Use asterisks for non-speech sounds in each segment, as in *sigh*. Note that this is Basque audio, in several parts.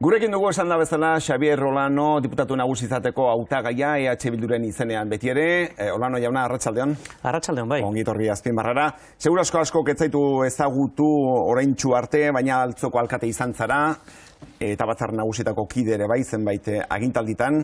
Gurekin dugu esan da bezala, Xavier Rolano, diputatu nagusi izateko hautagaia EH Bilduren izenean beti ere. E, eh, Olano jauna, arratsaldean. Arratsaldean bai. Ongi etorri azpin barrara. Segura asko asko ketzaitu ezagutu oraintxu arte, baina altzoko alkate izan zara. Eta batzar nagusitako kide ere bai zenbait eh, agintalditan.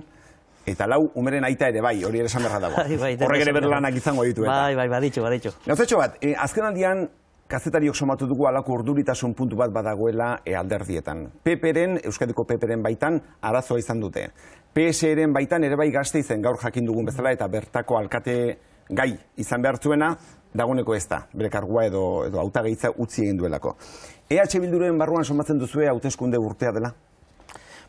Eta lau, umeren aita ere bai, hori ere esan berra dago. *laughs* Bai, bai, Horrek ere berlanak izango ditu. Eta. Bai, bai, baditxo, baditxo. Gauzetxo bat, e, azken aldian, kazetariok somatu dugu alako urduritasun puntu bat badagoela ealderdietan. Eh, alderdietan. Peperen, Euskadiko Peperen baitan, arazoa izan dute. PSR-en baitan ere bai gazte izan gaur jakin dugun bezala eta bertako alkate gai izan behar zuena, daguneko ez da, bere kargua edo, edo utzi egin duelako. EH Bilduren barruan somatzen duzue hauteskunde urtea dela?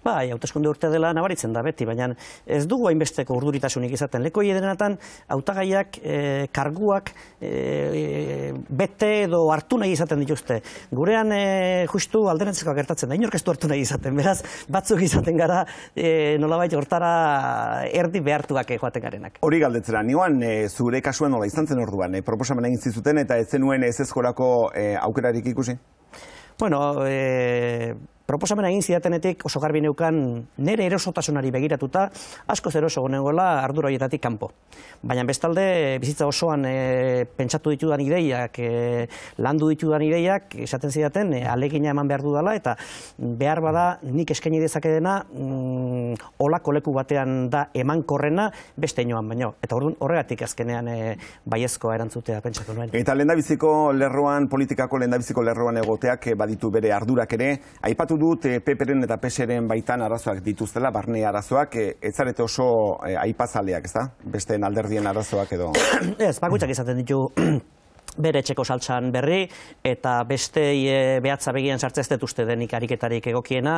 bai, hauteskunde urte dela nabaritzen da beti, baina ez dugu hainbesteko urduritasunik izaten. Leko iedenetan, hautagaiak e, karguak e, bete edo hartu nahi izaten dituzte. Gurean, e, justu alderantzeko gertatzen da, inork hartu nahi izaten, beraz, batzuk izaten gara e, nolabait hortara erdi behartuak joaten garenak. Hori galdetzera, nioan e, zure kasuan nola izan zen orduan, e, proposamen egin zizuten eta ez zenuen ez ezkorako e, aukerarik ikusi? Bueno, e, proposamena egin zidatenetik oso garbi neukan nere erosotasunari begiratuta asko zer oso ardura horietatik kanpo. Baina bestalde bizitza osoan e, pentsatu ditudan ideiak, e, landu ditudan ideiak, esaten zidaten e, alegina eman behar dudala eta behar bada nik eskaini dezake dena mm, olako leku batean da eman korrena beste inoan baino. Eta orduan horregatik azkenean e, baiezkoa erantzutea pentsatu nuen. Eta biziko lerroan, politikako lendabiziko lerroan egoteak e, baditu bere ardurak ere, aipatu dut e, eta PSren baitan arazoak dituztela, barne arazoak, e, ez zarete oso e, aipazaleak, da? Beste alderdien arazoak edo... *clears throat* ez, bakuitzak izaten ditu *clears throat* bere etxeko saltsan berri, eta beste e, behatza begien sartzeztet uste denik ariketarik egokiena,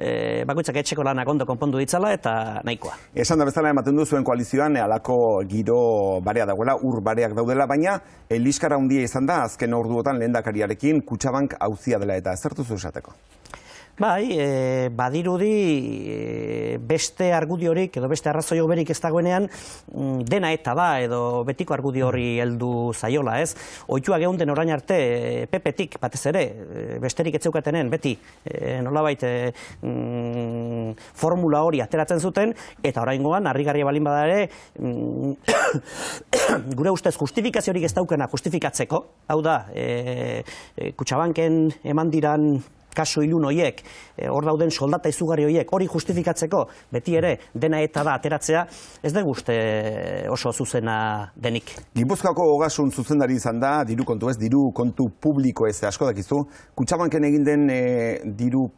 e, bakoitzak etxeko lanak ondo konpondu ditzala, eta nahikoa. Esan da bezala ematen du zuen koalizioan, alako giro barea dagoela, ur bareak daudela, baina eliskara handia izan da, azken orduotan lehendakariarekin kutsabank hauzia dela, eta zertu zuzateko? Bai, e, badirudi e, beste argudi horik edo beste arrazoi hoberik ez dagoenean mm, dena eta da edo betiko argudi horri heldu zaiola, ez? Oitua geunden orain arte e, batez ere e, besterik ez zeukatenen beti e, nolabait e, mm, formula hori ateratzen zuten eta oraingoan garria balin bada ere mm, *coughs* gure ustez justifikazio horik ez daukena justifikatzeko. Hau da, eh e, kutxabanken emandiran kaso ilun hoiek, eh, hor dauden soldata izugarri hoiek, hori justifikatzeko, beti ere, dena eta da ateratzea, ez dugu uste eh, oso zuzena denik. Gipuzkoako hogasun zuzendari izan da, diru kontu ez, diru kontu publiko ez, asko dakizu, kutsabanken egin den eh, diru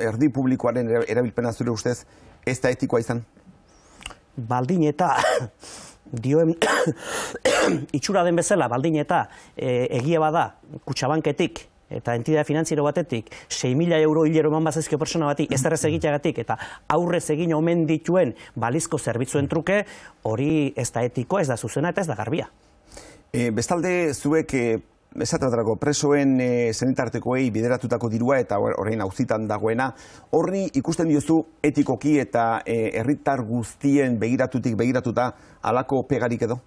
erdi publikoaren erabilpena zure ustez, ez da etikoa izan? Baldin eta, *coughs* dioen *coughs* itxura den bezala, baldin eta egia bada kutsabanketik eta entidea finanziero batetik 6.000 euro hilero man persona bati ez errez egiteagatik eta aurrez egin omen dituen balizko zerbitzuen truke hori ez da etiko, ez da zuzena eta ez da garbia. E, bestalde zuek e, presoen e, bideratutako dirua eta horrein auzitan dagoena, horri ikusten diozu etikoki eta herritar guztien begiratutik begiratuta alako pegarik edo?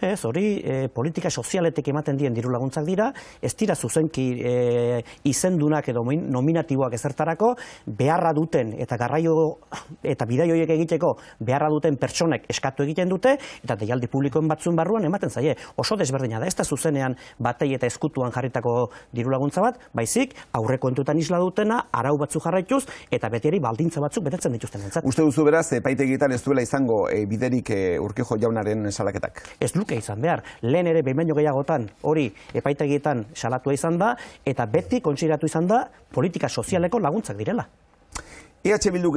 Ez, hori e, politika sozialetik ematen dien diru laguntzak dira, ez dira zuzenki e, izendunak edo nominatiboak ezertarako, beharra duten eta garraio eta bidai egiteko beharra duten pertsonek eskatu egiten dute, eta deialdi publikoen batzun barruan ematen zaie. Oso desberdina da, ez da zuzenean batei eta eskutuan jarritako diru laguntza bat, baizik aurreko entutan isla dutena, arau batzu jarraituz, eta beteri baldintza batzuk betetzen dituzten entzat. Uste duzu beraz, epaitegietan ez duela izango e, biderik e, urkijo jaunaren salaketak? Ez izan behar. Lehen ere behin gehiagotan hori epaitegietan salatua izan da, eta beti kontsiratu izan da politika sozialeko laguntzak direla. E EH Bilduk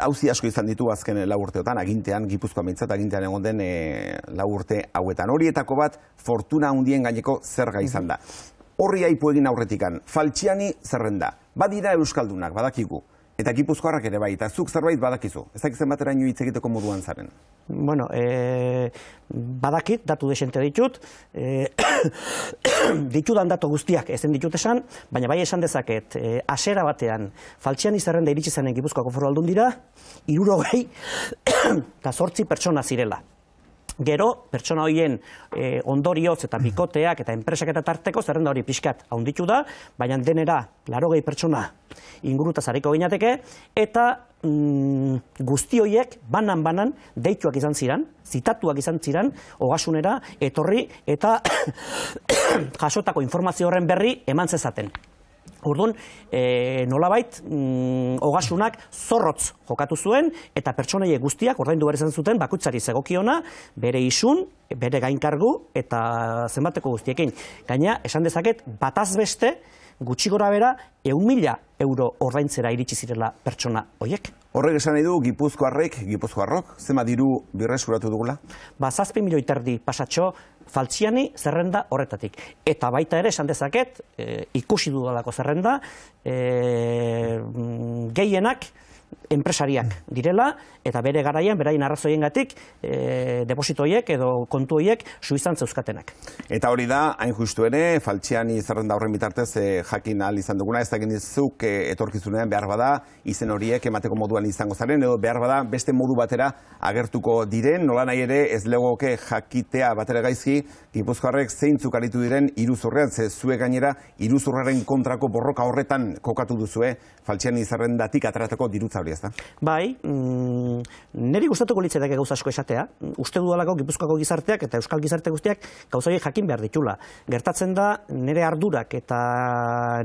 hauzi asko izan ditu azken eh, lagurteotan, agintean, Gipuzkoa mitzat, agintean egon den eh, lagurte hauetan. Horietako bat, fortuna hundien gaineko zerga izan da. Mhm. Horri haipu egin aurretikan, faltsiani zerrenda. Badira Euskaldunak, badakigu. Eta gipuzkoarrak ere bai, eta zuk zerbait badakizu, ez dakiz bateraino hitz egiteko moduan zaren? Bueno, e, badakit, datu desente ditut, e, *coughs* ditudan datu guztiak ezen ditut esan, baina bai esan dezaket, e, eh, asera batean, faltsian izarren da iritsi zenen gipuzkoako foru aldun dira, iruro gai, *coughs* eta sortzi pertsona zirela. Gero, pertsona hoien e, eh, ondorioz eta bikoteak eta enpresak eta tarteko zerrenda hori pixkat haunditu da, baina denera, laro gehi pertsona inguruta zareko gineateke, eta mm, guzti hoiek banan-banan deituak izan ziran, zitatuak izan ziran, ogasunera, etorri eta *coughs* jasotako informazio horren berri eman zezaten urduan e, nolabait, mm, hogasunak zorrotz jokatu zuen, eta pertsonaie guztiak, ordaindu bere izan zuten, bakutsari zegokiona, bere isun, bere gainkargu, eta zenbateko guztiekin. Gaina, esan dezaket, bataz beste, gutxi gora bera, eun mila euro ordaintzera iritsi zirela pertsona oiek. Horrek esan nahi du, gipuzkoarrek arrek, gipuzko zema diru birreskuratu dugula? Ba, zazpi milioi terdi pasatxo, faltsiani zerrenda horretatik. Eta baita ere, esan dezaket, eh, ikusi dudalako zerrenda, eh, mm, gehienak, enpresariak direla, eta bere garaian, beraien arrazoien gatik, eh, depositoiek edo kontuiek suizan zeuzkatenak. Eta hori da, hain justu ere, faltxian izarren da horren bitartez eh, jakin ahal izan duguna, ez da genizuk eh, etorkizunean behar bada izen horiek emateko moduan izango zaren, edo behar bada beste modu batera agertuko diren, nola nahi ere ez legoke jakitea batera gaizki, gipuzkoarrek zeintzuk aritu diren iruzurrean, ze zue gainera iruzurraren kontrako borroka horretan kokatu duzue, faltxian izarren datik ataratako dirutza ez da? Bai, mm, niri gustatuko litzetak gauza asko esatea, uste dudalako gipuzkoako gizarteak eta euskal gizarte guztiak gauza hori jakin behar ditula. Gertatzen da, nire ardurak eta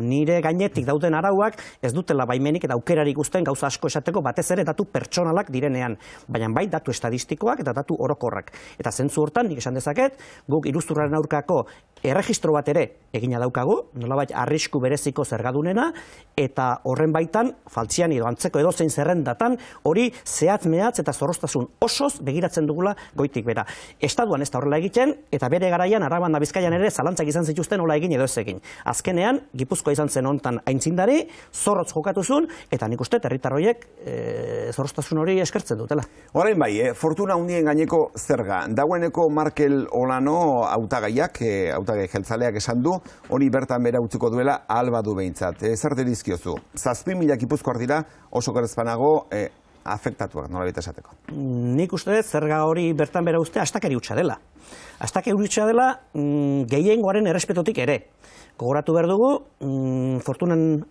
nire gainetik dauten arauak ez dutela baimenik eta aukerarik guztien gauza asko esateko batez ere datu pertsonalak direnean, baina bai datu estadistikoak eta datu orokorrak. Eta zentzu hortan, nik esan dezaket, guk iruzturaren aurkako erregistro bat ere egina daukagu, nolabait arrisku bereziko zergadunena, eta horren baitan, faltzian edo antzeko edozein zerrendatan, hori zehatz eta zorroztasun osoz begiratzen dugula goitik bera. Estaduan ez da horrela egiten, eta bere garaian, araban da bizkaian ere, zalantzak izan zituzten hola egin edo ez egin. Azkenean, Gipuzkoa izan zen hontan aintzindari, zorrotz jokatuzun, eta nik uste, territarroiek e, hori eskertzen dutela. Horain bai, eh, fortuna hundien gaineko zerga. Dagoeneko Markel Olano autagaiak, e, eh, autagai jeltzaleak esan du, hori bertan bera utziko duela alba du behintzat. Eh, zer Zazpi Gipuzkoa dira oso ez banago, eh, afektatuak nola bita esateko? Nik uste dut, zerga hori bertan bera uste, astakari utxa dela. eri utxa dela, mm, gehiengoaren errespetotik ere. Gogoratu behar dugu, mm, fortunen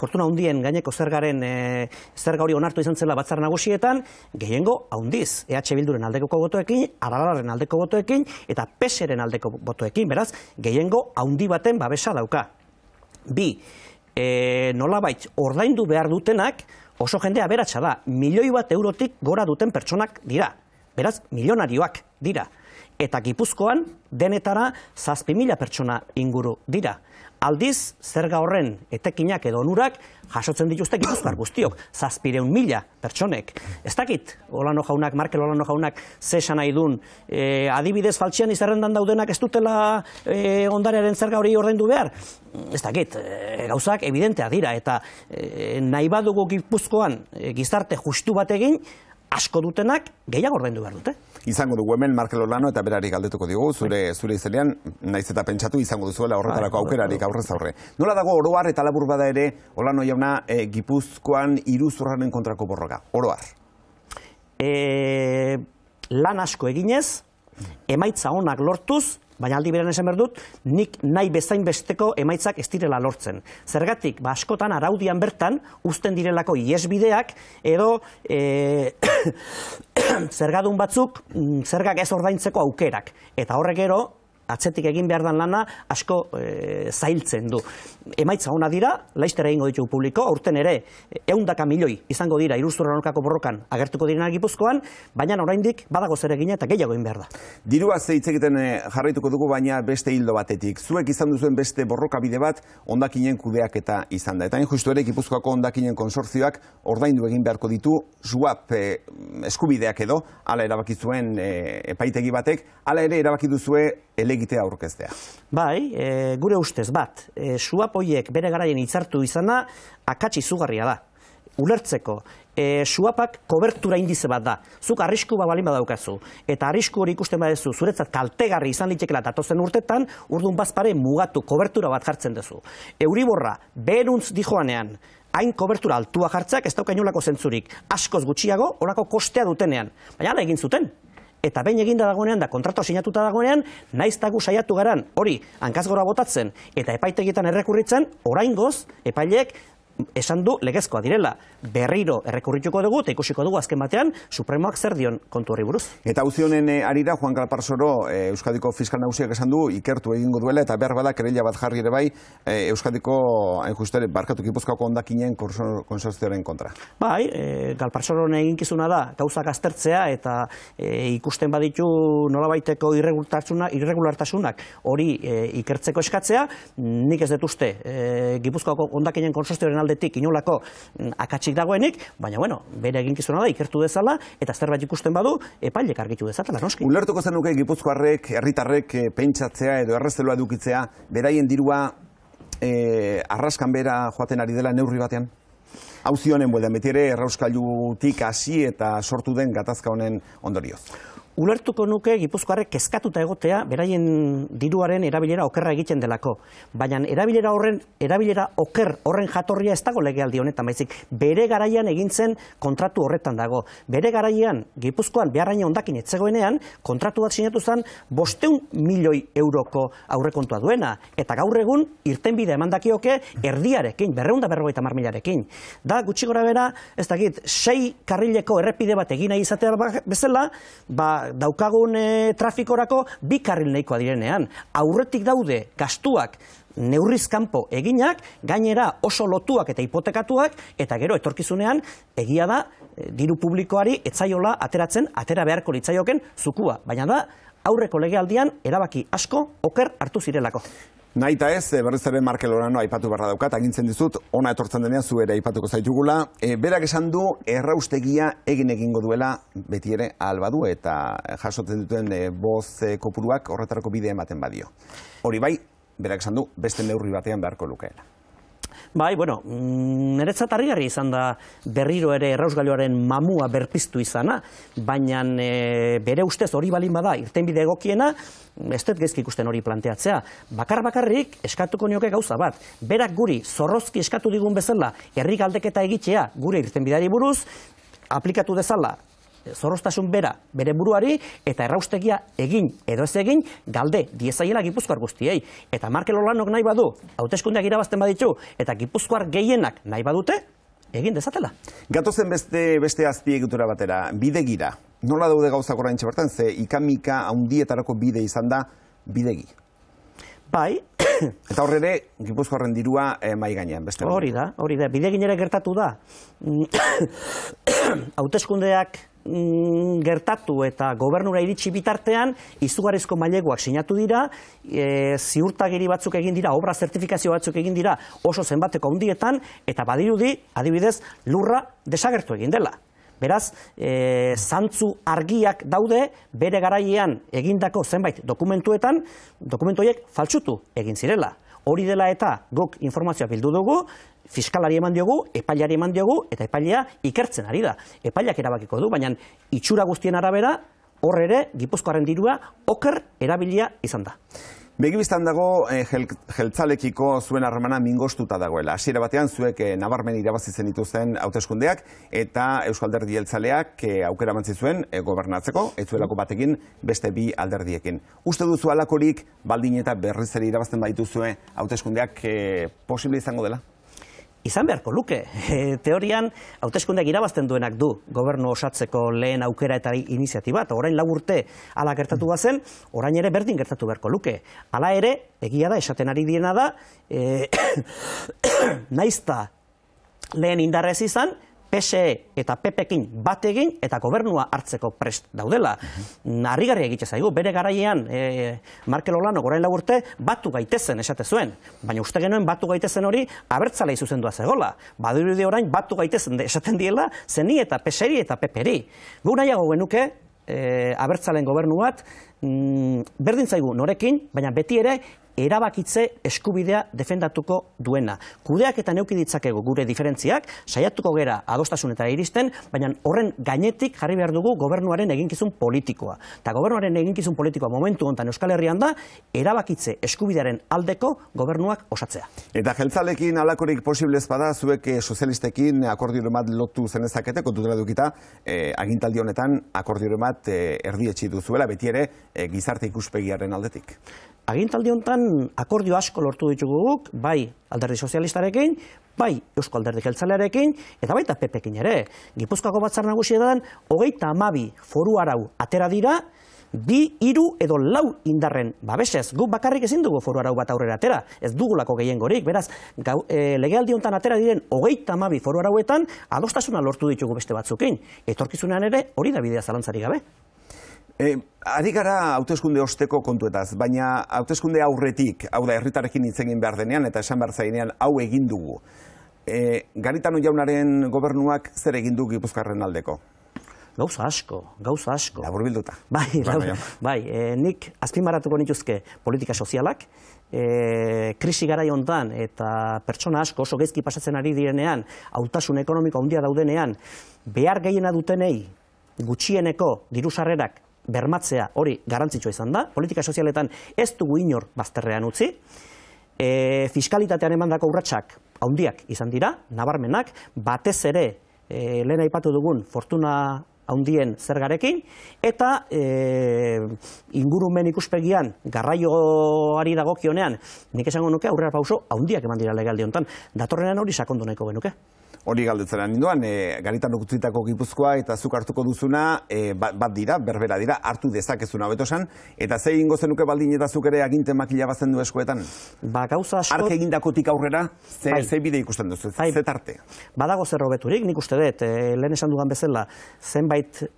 fortuna hundien gaineko zergaren e, zerga hori onartu izan zela batzar nagusietan, gehiengo haundiz, EH Bilduren aldeko botoekin, Aralaren aldeko botoekin, eta PESeren aldeko botoekin, beraz, gehiengo haundi baten babesa dauka. Bi, e, nolabait, ordaindu behar dutenak, oso jende aberatsa da, milioi bat eurotik gora duten pertsonak dira. Beraz, milionarioak dira eta Gipuzkoan denetara zazpi mila pertsona inguru dira. Aldiz, zer gaurren etekinak edo onurak jasotzen dituzte gipuzkoar guztiok, zazpireun mila pertsonek. Ez dakit, holano jaunak, markel holano jaunak, zesan nahi dun, eh, adibidez faltxian izarrendan daudenak ez dutela eh, ondarearen zer hori behar? Ez dakit, eh, gauzak evidentea dira, eta nahi badugu gipuzkoan gizarte justu bat egin, asko dutenak gehiago ordein behar dute izango du hemen Marke Lolano eta berari galdetuko digu zure bai. zure izelean, naiz eta pentsatu izango duzuela bai, horretarako aukerarik aurrez aurre. Nola dago oroar eta labur bada ere Olano jauna eh, Gipuzkoan iruzurraren kontrako borroka oroar. E, eh, lan asko eginez, emaitza onak lortuz baina aldi beren esan berdut, nik nahi bezain besteko emaitzak ez direla lortzen. Zergatik, ba askotan araudian bertan uzten direlako iesbideak edo e, *coughs* zergadun batzuk mm, zergak ez ordaintzeko aukerak eta horrek gero atzetik egin behar dan lana asko e, zailtzen du. Emaitza ona dira, laister egingo ditugu publiko, aurten ere, eundaka eh, milioi izango dira iruzurra norkako borrokan agertuko diren argipuzkoan, baina oraindik badago zer eta gehiago egin behar da. Dirua azte egiten eh, jarraituko dugu, baina beste hildo batetik. Zuek izan duzuen beste borroka bide bat, ondakinen kudeak eta izan da. Eta hain justu ere, gipuzkoako ondakinen konsorzioak ordaindu egin beharko ditu, zuap eskubideak edo, ala erabaki zuen e, epaitegi batek, ala ere erabaki elegitea aurkeztea. Bai, e, gure ustez bat, e, suapoiek bere garaien itzartu izana akatsi zugarria da. Ulertzeko, e, suapak kobertura indize bat da. Zuk arrisku bat balin badaukazu. Eta arrisku hori ikusten badezu, zuretzat kaltegarri izan litzekela datozen urtetan, urdun bazpare mugatu kobertura bat jartzen duzu. Euriborra, beruntz dijoanean, hain kobertura altua jartzeak ez dauka inolako zentzurik. Askoz gutxiago, orako kostea dutenean. Baina egin zuten, eta behin eginda dagoenean da kontratua sinatuta dagoenean, naiz tagu saiatu garan hori hankaz botatzen eta epaitegietan errekurritzen, orain epaileek esan du legezkoa direla berriro errekurrituko dugu eta ikusiko dugu azken batean supremoak zer dion kontu horri buruz. Eta auzionene eh, arira ari da Juan Galparsoro eh, Euskadiko Fiskal Nagusiak esan du ikertu egingo duela eta behar bada kerella bat jarri ere bai eh, Euskadiko hain justere barkatu kipuzkako ondakinen konsorzioaren kontra. Bai, Galparsoro Galparsoron eginkizuna da gauzak aztertzea eta ikusten baditu nolabaiteko irregulartasunak hori ikertzeko eskatzea nik ez detuzte e, Gipuzkoako ondakinen konsorzioaren aldetik inolako mm, akatsik dagoenik, baina bueno, bere eginkizuna da ikertu dezala eta zerbait ikusten badu epailek argitu dezatela noski. Ulertuko zen Gipuzkoarrek, herritarrek e, pentsatzea edo errezelua dukitzea beraien dirua e, arraskan bera joaten ari dela neurri batean. Auzionen bueltan betiere errauskailutik hasi eta sortu den gatazka honen ondorioz ulertuko nuke Gipuzkoarrek kezkatuta egotea beraien diruaren erabilera okerra egiten delako. Baina erabilera horren erabilera oker horren jatorria ez dago legealdi honetan baizik bere garaian egintzen kontratu horretan dago. Bere garaian Gipuzkoan beharraina hondakin etzegoenean kontratu bat sinatu zen bosteun milioi euroko aurrekontua duena. Eta gaur egun irtenbide emandakioke erdiarekin, berreunda berroita marmilarekin. Da gutxi gora bera, ez dakit, sei karrileko errepide bat egina izatea ba- bezala, ba daukagun e, trafikorako bi karril nahikoa direnean. Aurretik daude gastuak neurrizkanpo eginak, gainera oso lotuak eta hipotekatuak, eta gero etorkizunean egia da e, diru publikoari etzaiola ateratzen, atera beharko litzaioken zukua. Baina da, aurreko legealdian erabaki asko oker hartu zirelako. Naita ez, eh, berriz ere Markel Orano aipatu berra daukat, agintzen dizut, ona etortzen denean zu ere aipatuko zaitugula. E, berak esan du, erraustegia egin egingo duela beti ere albadu eta jasotzen duten e, boz kopuruak horretarako bide ematen badio. Hori bai, berak esan du, beste neurri batean beharko lukeela. Bai, bueno, mm, niretzat harri izan da berriro ere errausgailoaren mamua berpiztu izana, baina e, bere ustez hori balin bada irtenbide egokiena, ez dut gezkik ikusten hori planteatzea. Bakar bakarrik eskatuko nioke gauza bat, berak guri zorrozki eskatu digun bezala, errik aldeketa egitxea gure irten buruz, aplikatu dezala zorostasun bera bere buruari eta erraustegia egin edo ez egin galde diezaiela Gipuzkoar guztiei eta Markel Olanok nahi badu hauteskundeak irabazten baditzu eta Gipuzkoar gehienak nahi badute egin dezatela Gatozen beste beste azpiegitura batera bidegira nola daude gauzak orain bertan ze ikamika hundietarako bide izan da bidegi Bai *coughs* eta horre ere Gipuzkoarren dirua eh, mai gainean beste hori da hori da bideginera gertatu da *coughs* hauteskundeak Mm, gertatu eta gobernura iritsi bitartean izugarrizko maileguak sinatu dira, e, ziurtagiri batzuk egin dira, obra zertifikazio batzuk egin dira oso zenbateko hundietan eta badirudi, adibidez, lurra desagertu egin dela. Beraz, e, zantzu argiak daude bere garaian egindako zenbait dokumentuetan, dokumentoiek faltsutu egin zirela. Hori dela eta gok informazioa bildu dugu, fiskalari eman diogu, epailari eman diogu, eta epailea ikertzen ari da. Epailak erabakiko du, baina itxura guztien arabera, horre ere, gipuzkoaren dirua, oker erabilia izan da. Begibiztan dago, eh, jeltzalekiko zuen harremana mingostuta dagoela. Asiera batean, zuek eh, nabarmen irabazitzen dituzten hauteskundeak, eta Euskalderdi jeltzaleak eh, aukera mantzi zuen gobernatzeko, ez batekin beste bi alderdiekin. Uste duzu alakorik, baldin eta berriz ere irabazten baitu zuen hauteskundeak posibilizango izango dela? izan beharko luke. *laughs* E, teorian, hautezkundeak irabazten duenak du gobernu osatzeko lehen aukera eta iniziatiba, eta orain lagurte ala gertatu mm. bazen, orain ere berdin gertatu beharko luke. Hala ere, egia da, esaten ari diena da, e, *coughs* naizta lehen indarrez izan, PSE eta PPekin bat egin eta gobernua hartzeko prest daudela. Narrigarri mhm. egitza zaigu, bere garaian e, Markel Olano gorain lagurte batu gaitezen esate zuen, baina uste genuen batu gaitezen hori abertzalei zuzendua zegola. Badurudi orain batu gaitezen esaten diela zeni eta PSE eta PPeri. Gu nahiago genuke e, abertzalen gobernu bat, mm, berdin zaigu norekin, baina beti ere erabakitze eskubidea defendatuko duena. Kudeak eta neukiditzakego gure diferentziak, saiatuko gera adostasunetara iristen, baina horren gainetik jarri behar dugu gobernuaren eginkizun politikoa. Ta gobernuaren eginkizun politikoa momentu honetan Euskal Herrian da, erabakitze eskubidearen aldeko gobernuak osatzea. Eta jeltzalekin alakorik posible bada zuek eh, sozialistekin akordio bat lotu zenezaketeko dutela dukita, eh, agintaldi honetan akordiore bat e, eh, erdietxi duzuela, beti ere eh, gizarte ikuspegiaren aldetik agintaldi honetan akordio asko lortu ditugu guk, bai alderdi sozialistarekin, bai Eusko alderdi jeltzalearekin, eta bai eta pepekin ere. Gipuzkoako batzar nagusi edan, hogeita amabi foru arau atera dira, bi, iru edo lau indarren babesez. Gu bakarrik ezin dugu foru arau bat aurrera atera, ez dugulako gehien gorik. Beraz, eh, legealdi honetan atera diren hogeita amabi foru arauetan, adostasuna lortu ditugu beste batzukin. Etorkizunean ere hori da bidea zalantzari gabe. Eh, Adik gara hautezkunde osteko kontuetaz, baina hautezkunde aurretik, hau da herritarekin egin behar denean eta esan behar zainean, hau egin dugu. E, garitano jaunaren gobernuak zer egin du Gipuzkarren aldeko? Gauza asko, gauza asko. Labur bilduta. Bai, bai e, nik azpimaratuko nituzke politika sozialak, e, krisi gara jontan eta pertsona asko oso gezki pasatzen ari direnean, hautasun ekonomiko handia daudenean, behar gehiena dutenei, gutxieneko dirusarrerak bermatzea hori garantzitsua izan da, politika sozialetan ez dugu inor bazterrean utzi, e, fiskalitatean emandako urratsak haundiak izan dira, nabarmenak, batez ere e, lehen aipatu dugun fortuna haundien zergarekin, eta e, ingurumen ikuspegian, garraioari dagokionean, nik esango nuke aurrera pauso haundiak eman dira legaldi honetan, datorrenan hori sakondu nahiko genuke. Hori galdetzen ari duan, e, eh, garitan gipuzkoa eta zuk hartuko duzuna, e, bat, dira, berbera dira, hartu dezakezuna beto esan, eta zein ingo zenuke baldin eta zuk ere aginten du eskoetan? Ba, gauza asko... Arke aurrera, ze, bai. bide ikusten duzu, bai. ze tarte? Badago zerro beturik, nik uste dut, e, lehen esan dugan bezala, zenbait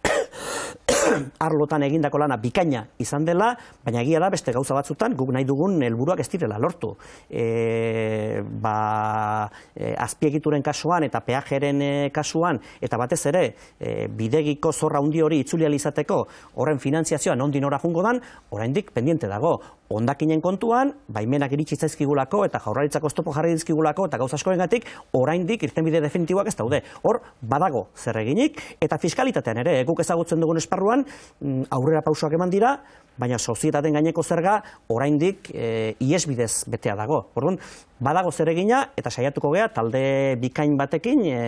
*clears throat* arlotan egindako lana bikaina izan dela, baina egia da beste gauza batzutan guk nahi dugun helburuak ez direla lortu. E, ba, e, azpiegituren kasuan eta peajeren e, kasuan eta batez ere e, bidegiko zorra handi hori itzulia izateko horren finantziazioan nondin nora jungo dan, oraindik pendiente dago. Ondakinen kontuan, baimenak iritsi zaizkigulako eta jaurraritzako estopo jarri dizkigulako eta gauza askorengatik oraindik irtenbide definitiboak ez daude. Hor badago zerreginik eta fiskalitatean ere guk ezagutzen dugun esparruan Mm, aurrera pausoak eman dira, baina sozietaten gaineko zerga oraindik e, iesbidez betea dago. Orduan, badago zeregina, eta saiatuko gea talde bikain batekin e,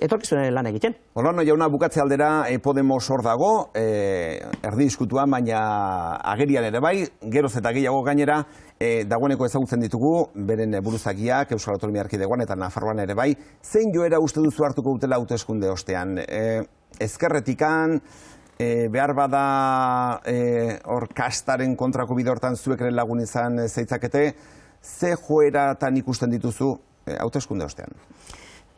etorkizunen lan egiten. Olano jauna bukatze aldera e, Podemos hor dago, e, erdi baina agerian ere bai, geroz eta gehiago gainera, e, dagoeneko ezagutzen ditugu, beren buruzakiak, Euskal Autonomia eta Nafarroan ere bai, zein joera uste duzu hartuko dutela hauteskunde ostean? E, ezkerretikan, e, behar bada e, eh, orkastaren kontrako bide hortan zuek ere lagun izan eh, zeitzakete, ze joera tan ikusten dituzu e, hauteskunde ostean?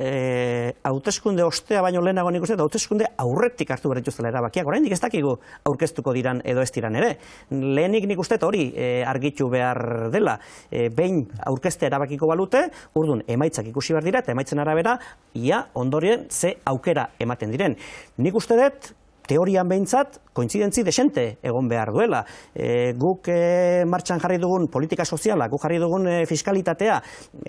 E, hauteskunde ostea baino lehenago nik uste, hauteskunde aurretik hartu behar dituzela erabakiak, orain ez dakigu aurkeztuko diran edo ez diran ere. Lehenik nik uste hori e, argitu behar dela, e, behin aurkeste erabakiko balute, urdun emaitzak ikusi behar dira, eta emaitzen arabera, ia ondorien ze aukera ematen diren. Nik uste dut, teorian behintzat, kointzidentzi desente egon behar duela. E, guk e, martxan jarri dugun politika soziala, guk jarri dugun e, fiskalitatea,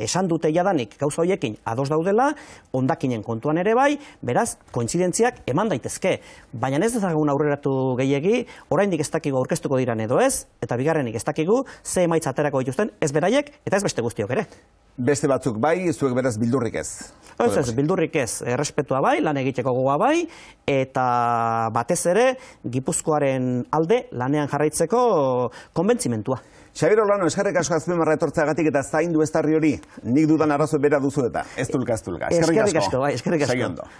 esan dute jadanik gauza hoiekin ados daudela, ondakinen kontuan ere bai, beraz, kointzidentziak eman daitezke. Baina ez dezagun aurreratu gehiegi, oraindik ez dakigu aurkeztuko diran edo ez, eta bigarrenik ez dakigu, ze emaitz aterako dituzten, ez beraiek, eta ez beste guztiok ere. Beste batzuk bai, zuek beraz bildurrik ez. Ez bildurrik ez, errespetua bai, lan egiteko goa bai, eta batez ere, Gipuzkoaren alde lanean jarraitzeko konbentzimentua. Xabier Olano, eskerrik asko azpen marra etortzagatik eta zaindu ez tarri hori, nik dudan arazo bera duzu eta ez tulka ez tulka. Eskerrik asko, bai, eskerrik asko.